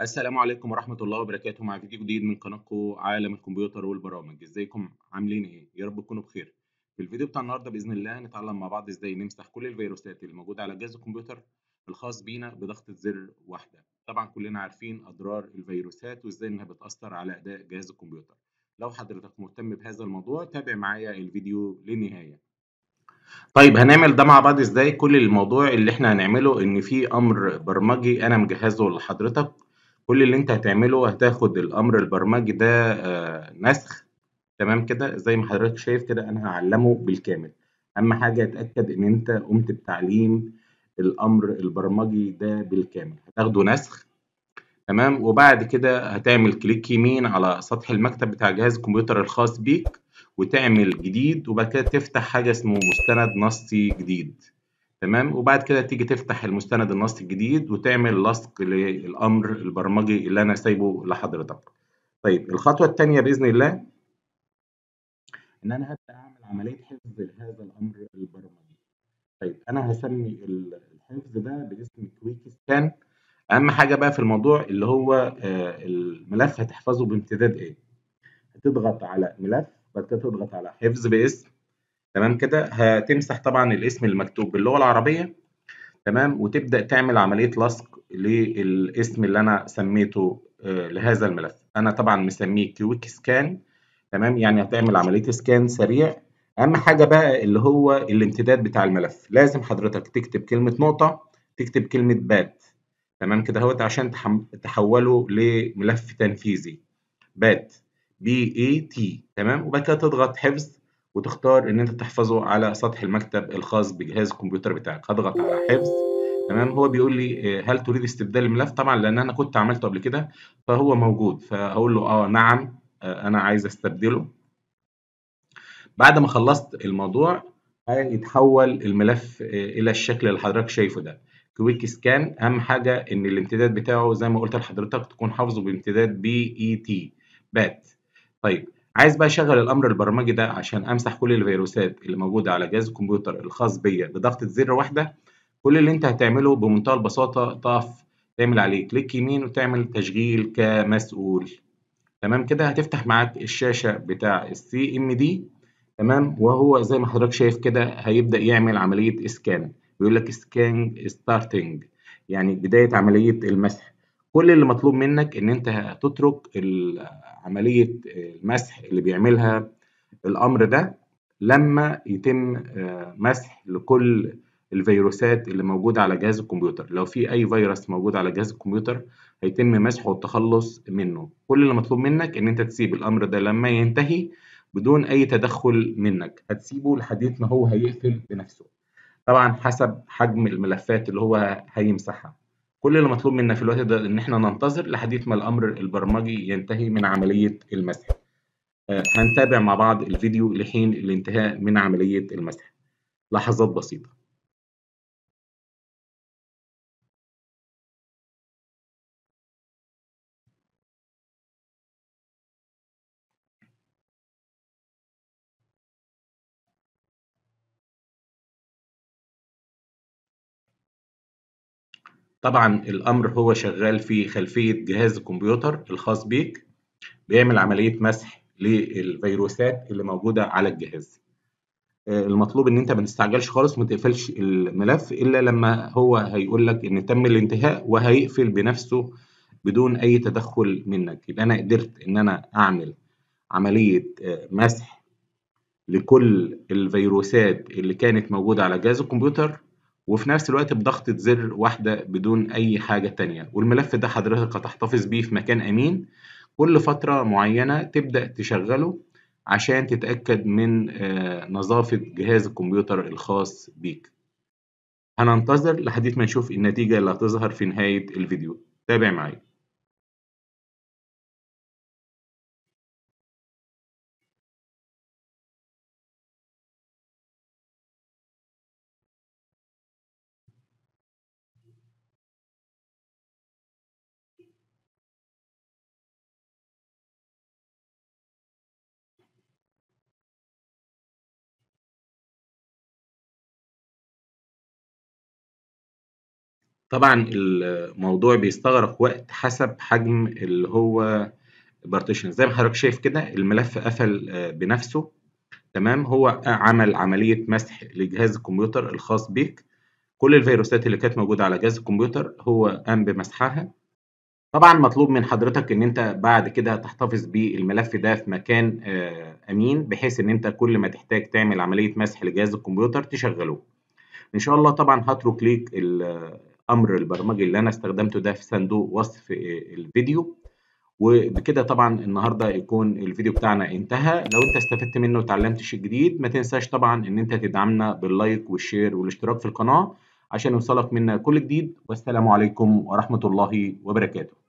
السلام عليكم ورحمة الله وبركاته مع فيديو جديد من قناتكم عالم الكمبيوتر والبرامج ازيكم عاملين ايه يا رب تكونوا بخير في الفيديو بتاع النهارده باذن الله نتعلم مع بعض ازاي نمسح كل الفيروسات اللي موجودة على جهاز الكمبيوتر الخاص بينا بضغطة زر واحدة طبعا كلنا عارفين اضرار الفيروسات وازاي انها بتأثر على اداء جهاز الكمبيوتر لو حضرتك مهتم بهذا الموضوع تابع معايا الفيديو للنهاية طيب هنعمل ده مع بعض ازاي كل الموضوع اللي احنا هنعمله ان في امر برمجي انا مجهزه لحضرتك كل اللي انت هتعمله هتاخد الامر البرمجي ده آه، نسخ تمام كده زي ما حضرتك شايف كده انا هعلمه بالكامل اهم حاجه اتاكد ان انت قمت بتعليم الامر البرمجي ده بالكامل هتاخده نسخ تمام وبعد كده هتعمل كليك يمين على سطح المكتب بتاع جهاز الكمبيوتر الخاص بيك وتعمل جديد وبعد كده تفتح حاجه اسمه مستند نصي جديد تمام وبعد كده تيجي تفتح المستند النص الجديد وتعمل لصق للامر البرمجي اللي انا سايبه لحضرتك طيب الخطوه الثانيه باذن الله ان انا هبدا اعمل عمليه حفظ لهذا الامر البرمجي طيب انا هسمي الحفظ ده باسم كويك سكان اهم حاجه بقى في الموضوع اللي هو آه، الملف هتحفظه بامتداد ايه هتضغط على ملف بعد كده تضغط على حفظ باسم تمام كده هتمسح طبعا الاسم المكتوب باللغه العربيه تمام وتبدا تعمل عمليه لصق للاسم اللي انا سميته آه، لهذا الملف انا طبعا مسميه كويك سكان تمام يعني هتعمل عمليه سكان سريع اهم حاجه بقى اللي هو الامتداد بتاع الملف لازم حضرتك تكتب كلمه نقطه تكتب كلمه بات تمام كده اهوت عشان تحوله لملف تنفيذي بات بي اي تي تمام وبعد كده تضغط حفظ وتختار ان انت تحفظه على سطح المكتب الخاص بجهاز الكمبيوتر بتاعك هضغط على حفظ تمام هو بيقول لي آه، هل تريد استبدال الملف طبعا لان انا كنت عملته قبل كده فهو موجود فهقول له اه نعم آه، انا عايز استبدله بعد ما خلصت الموضوع هيتحول آه، الملف الى الشكل اللي حضرتك شايفه ده كويك سكان اهم حاجه ان الامتداد بتاعه زي ما قلت لحضرتك تكون حافظه بامتداد بي اي تي بات طيب عايز بقى اشغل الامر البرمجي ده عشان امسح كل الفيروسات اللي موجوده على جهاز الكمبيوتر الخاص بيا بضغطه زر واحده كل اللي انت هتعمله بمنتهى البساطه تقف تعمل عليه كليك يمين وتعمل تشغيل كمسؤول تمام كده هتفتح معاك الشاشه بتاع السي ام دي تمام وهو زي ما حضرتك شايف كده هيبدا يعمل عمليه اسكان بيقول لك سكان ستارتنج يعني بدايه عمليه المسح كل اللي مطلوب منك إن أنت تترك عملية المسح اللي بيعملها الأمر ده لما يتم آه، مسح لكل الفيروسات اللي موجودة على جهاز الكمبيوتر لو في أي فيروس موجود على جهاز الكمبيوتر هيتم مسحه والتخلص منه كل اللي مطلوب منك إن أنت تسيب الأمر ده لما ينتهي بدون أي تدخل منك هتسيبه لحد ما هو هيقفل بنفسه طبعا حسب حجم الملفات اللي هو هيمسحها كل اللي مطلوب منا في الوقت ده ان احنا ننتظر لحديث ما الامر البرمجي ينتهي من عمليه المسح آه، هنتابع مع بعض الفيديو لحين الانتهاء من عمليه المسح لحظات بسيطه طبعا الأمر هو شغال في خلفية جهاز الكمبيوتر الخاص بيك بيعمل عملية مسح للفيروسات اللي موجودة على الجهاز آه، المطلوب ان انت ما تستعجلش خالص ما تقفلش الملف الا لما هو هيقول لك ان تم الانتهاء وهيقفل بنفسه بدون اي تدخل منك يبقى انا قدرت ان انا اعمل عمليه آه، مسح لكل الفيروسات اللي كانت موجوده على جهاز الكمبيوتر وفي نفس الوقت بضغطة زر واحدة بدون أي حاجة تانية والملف ده حضرتك هتحتفظ بيه في مكان أمين كل فترة معينة تبدأ تشغله عشان تتأكد من آه، نظافة جهاز الكمبيوتر الخاص بيك هننتظر لحديث ما نشوف النتيجة اللي هتظهر في نهاية الفيديو تابع معايا طبعًا الموضوع بيستغرق وقت حسب حجم اللي هو بارتيشن زي ما حضرتك شايف كده الملف قفل آه، بنفسه تمام، هو عمل عملية مسح لجهاز الكمبيوتر الخاص بيك، كل الفيروسات اللي كانت موجودة على جهاز الكمبيوتر هو قام بمسحها. طبعًا مطلوب من حضرتك إن أنت بعد كده تحتفظ بالملف ده في مكان آه، أمين، بحيث إن أنت كل ما تحتاج تعمل عملية مسح لجهاز الكمبيوتر تشغله. إن شاء الله طبعًا هترك ليك الامر البرمجي اللي انا استخدمته ده في صندوق وصف الفيديو وبكده طبعا النهارده يكون الفيديو بتاعنا انتهى لو انت استفدت منه وتعلمت شيء جديد ما تنساش طبعا ان انت تدعمنا باللايك والشير والاشتراك في القناه عشان يوصلك منا كل جديد والسلام عليكم ورحمه الله وبركاته